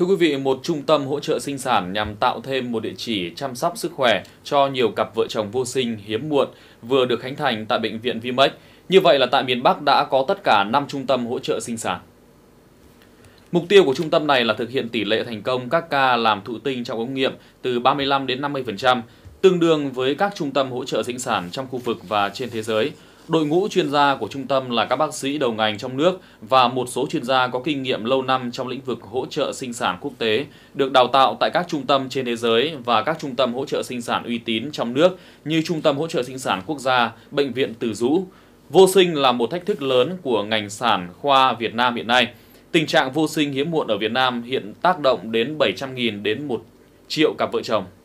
Thưa quý vị, một trung tâm hỗ trợ sinh sản nhằm tạo thêm một địa chỉ chăm sóc sức khỏe cho nhiều cặp vợ chồng vô sinh hiếm muộn vừa được khánh thành tại bệnh viện Vimec. Như vậy là tại miền Bắc đã có tất cả 5 trung tâm hỗ trợ sinh sản. Mục tiêu của trung tâm này là thực hiện tỷ lệ thành công các ca làm thụ tinh trong ống nghiệm từ 35 đến 50%, tương đương với các trung tâm hỗ trợ sinh sản trong khu vực và trên thế giới. Đội ngũ chuyên gia của trung tâm là các bác sĩ đầu ngành trong nước và một số chuyên gia có kinh nghiệm lâu năm trong lĩnh vực hỗ trợ sinh sản quốc tế, được đào tạo tại các trung tâm trên thế giới và các trung tâm hỗ trợ sinh sản uy tín trong nước như Trung tâm hỗ trợ sinh sản quốc gia, Bệnh viện Từ Dũ. Vô sinh là một thách thức lớn của ngành sản khoa Việt Nam hiện nay. Tình trạng vô sinh hiếm muộn ở Việt Nam hiện tác động đến 700.000 đến 1 triệu cặp vợ chồng.